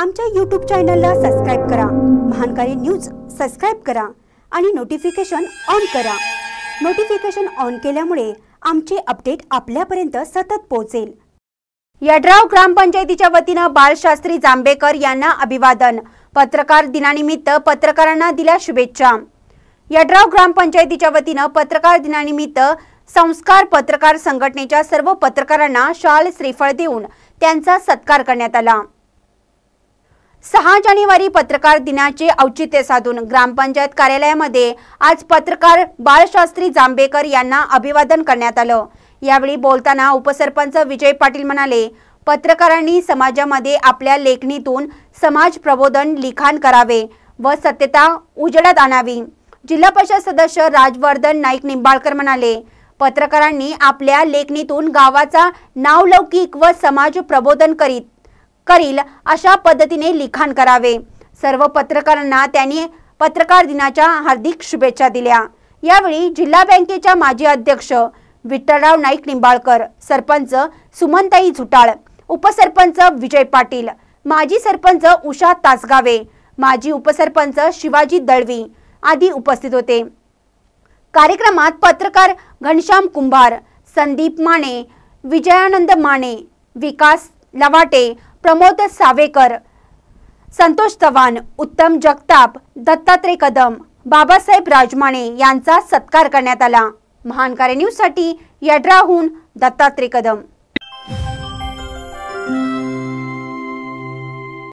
आमच्या यूट्यूब चॅनलला सबस्क्राईब करा महानकारी न्यूज सबस्क्राईब करा आणि नोटिफिकेशन ऑन करा नोटिफिकेशन ऑन केल्यामुळे आमचे अपडेट आपल्यापर्यंत सतत पोहोचेल यड्राव ग्रामपंचायतीच्या वतीनं बालशास्त्री जांभेकर यांना अभिवादन पत्रकार दिनानिमित्त पत्रकारांना दिल्या शुभेच्छा यड्राव ग्रामपंचायतीच्या वतीनं पत्रकार दिनानिमित्त संस्कार पत्रकार संघटनेच्या सर्व पत्रकारांना शाल श्रीफळ देऊन त्यांचा सत्कार करण्यात आला सहा जानेवारी पत्रकार दिनाचे औचित्य साधून ग्रामपंचायत कार्यालयामध्ये आज पत्रकार बाळशास्त्री जांभेकर यांना अभिवादन करण्यात आलं यावेळी बोलताना उपसरपंच विजय पाटील म्हणाले पत्रकारांनी समाजामध्ये आपल्या लेखणीतून समाज प्रबोधन लिखाण करावे व सत्यता उजडत आणावी जिल्हा परिषद सदस्य राजवर्धन नाईक निंबाळकर म्हणाले पत्रकारांनी आपल्या लेखणीतून गावाचा नावलौकिक व समाज प्रबोधन करीत करील अशा पद्धतीने लिखाण करावे सर्व पत्रकारांना त्यांनी पत्रकार दिनाच्या हार्दिक शुभेच्छा दिल्या यावेळी जिल्हा बँकेच्या माजी अध्यक्ष विठ्ठलराव नाईक निंबाळकर सरपंच सुमनताई झुटाळ उपसरपंच विजय पाटील माजी सरपंच उषा तासगावे माजी उपसरपंच शिवाजी दळवी आदी उपस्थित होते कार्यक्रमात पत्रकार घनश्याम कुंभार संदीप माने विजयानंद माने विकास लवाटे प्रमोद सावेकर संतोष चव्हाण उत्तम जगताप दत्तात्रय कदम बाबासाहेब राजमाणे यांचा सत्कार करण्यात आला महानकारे न्यूजसाठी यड्राहून दत्तात्रय कदम